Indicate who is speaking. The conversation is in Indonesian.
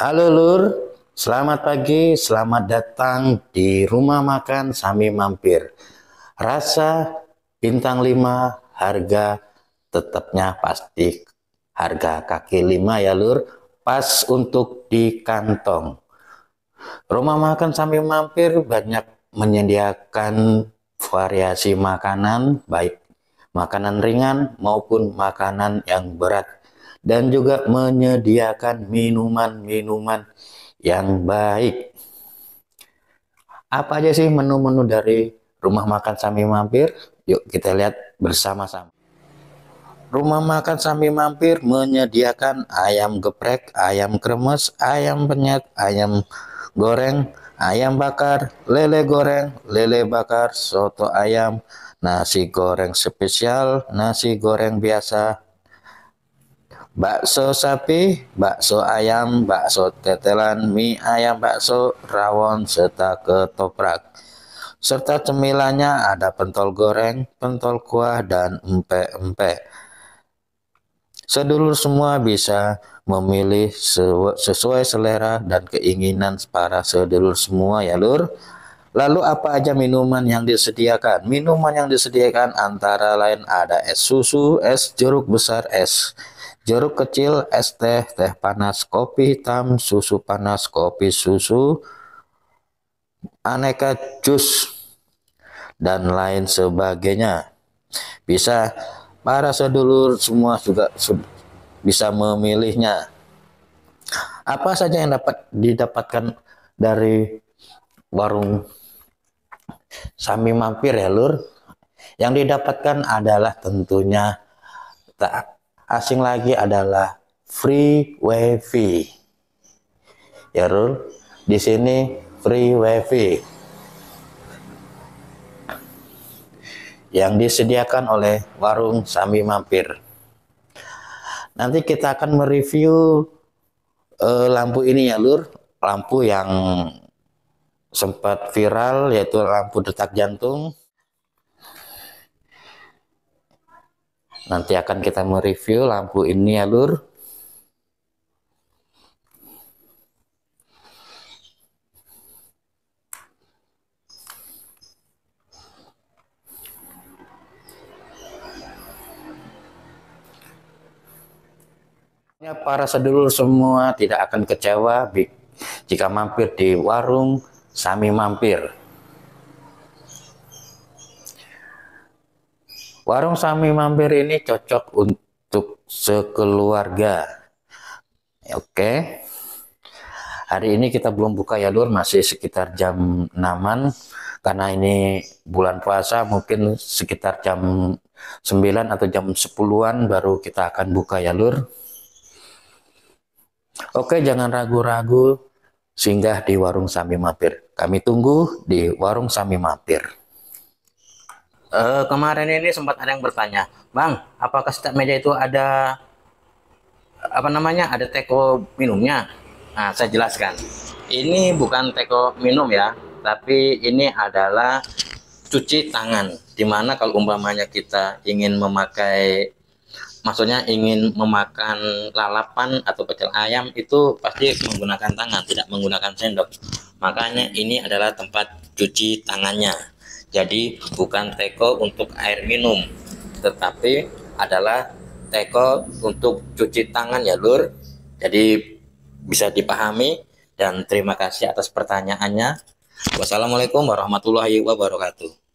Speaker 1: Halo Lur, selamat pagi, selamat datang di rumah makan Sami Mampir. Rasa bintang 5, harga tetapnya pasti harga kaki 5 ya Lur, pas untuk di kantong. Rumah makan Sami Mampir banyak menyediakan variasi makanan, baik makanan ringan maupun makanan yang berat dan juga menyediakan minuman-minuman yang baik. Apa aja sih menu-menu dari rumah makan Sambil Mampir? Yuk kita lihat bersama-sama. Rumah makan Sambil Mampir menyediakan ayam geprek, ayam kremes, ayam penyet, ayam goreng, ayam bakar, lele goreng, lele bakar, soto ayam, nasi goreng spesial, nasi goreng biasa, bakso sapi, bakso ayam, bakso tetelan, mie ayam bakso, rawon, serta ketoprak. Serta cemilannya ada pentol goreng, pentol kuah, dan empe-empe. Sedulur semua bisa memilih sesuai selera dan keinginan para sedulur semua ya lur. Lalu apa aja minuman yang disediakan? Minuman yang disediakan antara lain ada es susu, es jeruk besar, es jeruk kecil, es teh, teh panas, kopi hitam, susu panas, kopi susu, aneka jus, dan lain sebagainya. Bisa para sedulur semua juga bisa memilihnya. Apa saja yang dapat didapatkan dari warung Sami Mampir ya Lur? Yang didapatkan adalah tentunya tak asing lagi adalah free wifi. Ya Rul, di sini free wifi. Yang disediakan oleh warung Sami Mampir. Nanti kita akan mereview uh, lampu ini ya Lur, lampu yang sempat viral yaitu lampu detak jantung Nanti akan kita mereview lampu ini ya lur. Ya Para sedulur semua tidak akan kecewa jika mampir di warung Sami Mampir. Warung Sami Mampir ini cocok untuk sekeluarga. Ya, oke. Hari ini kita belum buka ya Lur, masih sekitar jam 6 karena ini bulan puasa mungkin sekitar jam 9 atau jam 10-an baru kita akan buka ya Lur. Oke, jangan ragu-ragu singgah di Warung Sami Mampir. Kami tunggu di Warung Sami Mampir
Speaker 2: uh, kemarin ini sempat ada yang bertanya, Bang, apakah setiap meja itu ada apa namanya ada teko minumnya? Nah, saya jelaskan. Ini bukan teko minum ya, tapi ini adalah cuci tangan. Dimana kalau umpamanya kita ingin memakai, maksudnya ingin memakan lalapan atau pecel ayam itu pasti menggunakan tangan, tidak menggunakan sendok. Makanya ini adalah tempat cuci tangannya. Jadi bukan teko untuk air minum, tetapi adalah teko untuk cuci tangan ya lur. Jadi bisa dipahami dan terima kasih atas pertanyaannya. Wassalamualaikum warahmatullahi wabarakatuh.